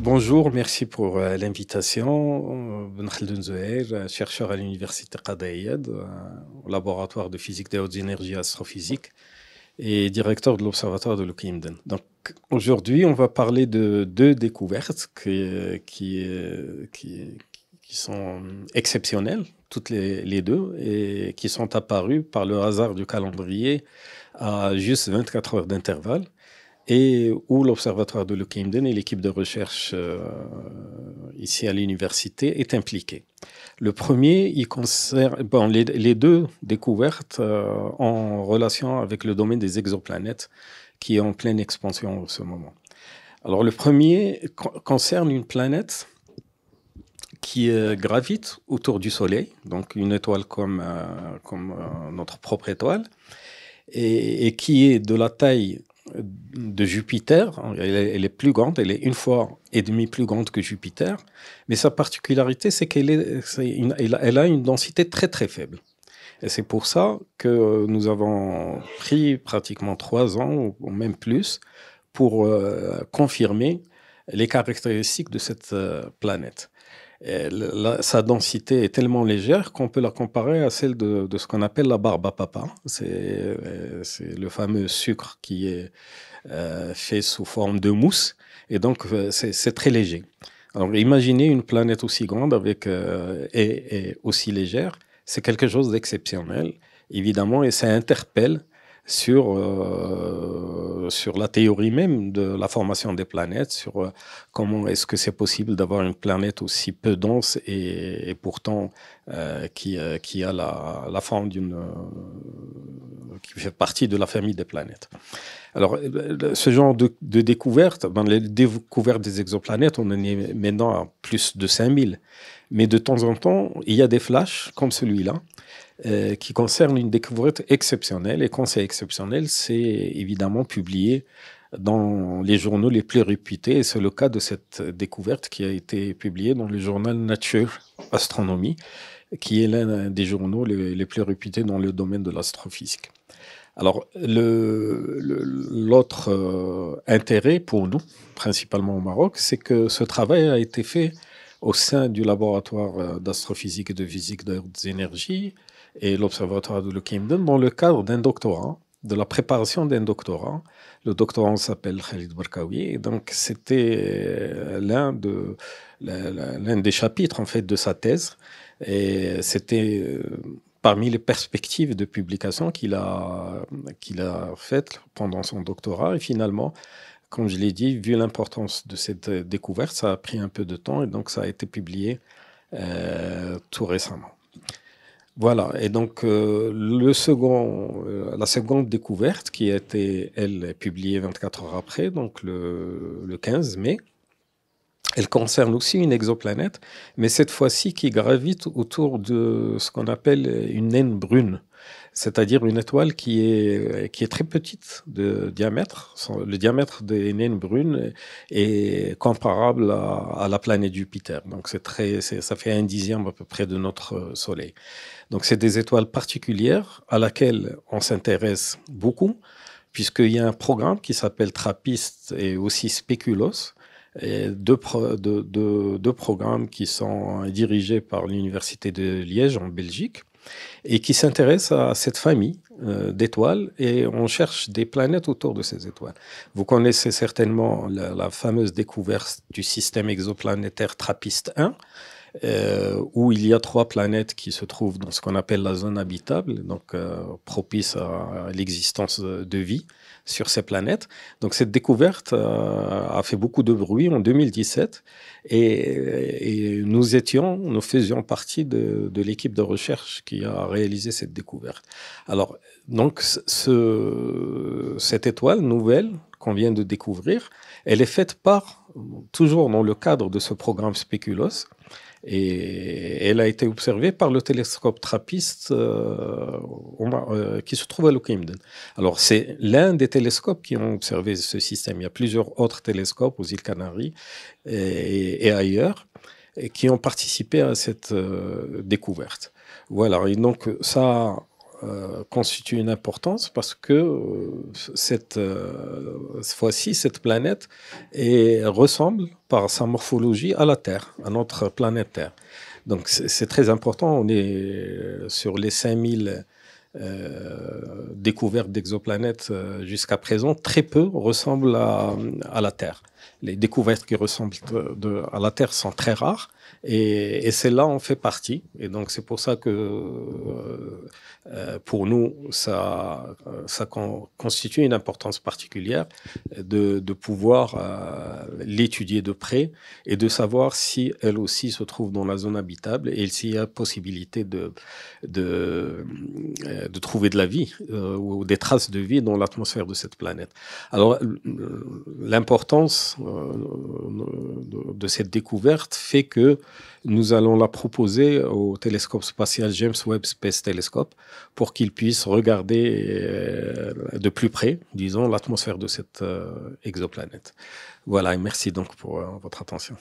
bonjour, merci pour euh, l'invitation. Ben euh, Khaldoun euh, chercheur à l'université de au laboratoire de physique des hautes énergies astrophysiques et directeur de l'observatoire de Lukimden. Donc aujourd'hui, on va parler de deux découvertes qui, sont exceptionnelles, toutes les, deux, et qui sont apparues par le hasard du calendrier à juste 24 heures d'intervalle et où l'Observatoire de Lukimden et l'équipe de recherche euh, ici à l'université est impliquée. Le premier, il concerne bon, les, deux découvertes euh, en relation avec le domaine des exoplanètes qui est en pleine expansion en ce moment. Alors le premier concerne une planète qui euh, gravite autour du Soleil, donc une étoile comme, comme notre propre étoile, et qui est de la taille de Jupiter. Elle est, plus grande, elle est une fois et demie plus grande que Jupiter. Mais sa particularité, c'est qu'elle a une densité très très faible. Et c'est pour ça que euh, nous avons pris pratiquement trois ans, ou, même plus, pour euh, confirmer les caractéristiques de cette euh, planète sa densité est tellement légère qu'on peut la comparer à celle de, ce qu'on appelle la barbe à papa. C'est euh, le fameux sucre qui est euh, fait sous forme de mousse. Et donc, euh, c'est très léger. Alors, imaginez une planète aussi grande avec, et, aussi légère. C'est quelque chose d'exceptionnel, évidemment, et ça interpelle sur sur la théorie même de la formation des planètes, sur euh, comment est-ce que c'est possible d'avoir une planète aussi peu dense et, pourtant euh, euh, qui, a la forme d'une qui fait partie de la famille des planètes. Alors, euh, ce genre de, découverte, dans ben, les découvertes des exoplanètes, on en est maintenant à plus de 5000. Mais de temps en temps, il y a des flashs comme celui-là euh, qui concernent une découverte exceptionnelle. Et quand c'est exceptionnel, c'est évidemment publié dans les journaux les plus réputés. Et c'est le cas de cette découverte qui a été publiée dans le journal Nature Astronomy, qui est l'un des journaux les plus réputés dans le domaine de l'astrophysique. Alors, l'autre euh, intérêt pour nous, principalement au Maroc, c'est que ce travail a été fait au sein du laboratoire euh, d'astrophysique et de physique des énergies et l'observatoire de Lukimden dans le cadre d'un doctorat, de la préparation d'un doctorat. Le doctorant s'appelle Khalid Barkawi. Donc, c'était euh, l'un l'un des chapitres, en fait, de sa thèse. Et c'était parmi les perspectives de publication qu'il a, qu'il a faites pendant son doctorat. Et finalement, comme je l'ai dit, vu l'importance de cette euh, découverte, ça a pris un peu de temps et donc ça a été publié euh, tout récemment. Voilà, et donc euh, la seconde découverte qui a été, elle, publiée 24 heures après, donc le 15 mai, elle concerne aussi une exoplanète, mais cette fois-ci qui gravite autour de ce qu'on appelle une naine brune, c'est-à-dire une étoile qui est, qui est très petite de diamètre. Le diamètre des naines brunes est comparable à, la planète Jupiter, donc c'est très, ça fait un dixième à peu près de notre Soleil. Donc c'est des étoiles particulières à laquelle on s'intéresse beaucoup, puisqu'il y a un programme qui s'appelle TRAPPIST et aussi SPECULOS et deux, programmes qui sont euh, dirigés par l'Université de Liège en Belgique et qui s'intéressent à cette famille euh, d'étoiles et on cherche des planètes autour de ces étoiles. Vous connaissez certainement la, la fameuse découverte du système exoplanétaire TRAPPIST-1 euh, où il y a trois planètes qui se trouvent dans ce qu'on appelle la zone habitable, donc euh, propice à, l'existence de vie sur ces planètes. Donc cette découverte euh, a fait beaucoup de bruit en 2017 et, nous étions, nous faisions partie de, de l'équipe de recherche qui a réalisé cette découverte. Alors donc ce, cette étoile nouvelle qu'on vient de découvrir, elle est faite par, toujours dans le cadre de ce programme Spéculos, et elle a été observée par le télescope TRAPPIST euh, euh, qui se trouve à Lockheimden. Alors, c'est l'un des télescopes qui ont observé ce système. Il y a plusieurs autres télescopes aux îles Canaries et, ailleurs qui ont participé à cette euh, découverte. Voilà, et donc ça, euh, constitue une importance parce que euh, euh, cette, fois-ci, cette planète ressemble par sa morphologie à la Terre, à notre planète Terre. Donc c'est très important, on est sur les 5000 découvertes d'exoplanètes jusqu'à présent, très peu ressemblent à la Terre les découvertes qui ressemblent à la Terre sont très rares. Et, et là en fait partie. Et donc, c'est pour ça que euh, euh, pour nous, ça, euh, constitue une importance particulière de, pouvoir l'étudier de près et de savoir si elle aussi se trouve dans la zone habitable et s'il y a possibilité de, de, trouver de la vie ou des traces de vie dans l'atmosphère de cette planète. Alors, l'importance euh, euh, de cette découverte fait que nous allons la proposer au télescope spatial James Webb Space Telescope pour qu'il puisse regarder euh, de plus près, disons, l'atmosphère de cette exoplanète. Voilà, et merci donc pour votre attention.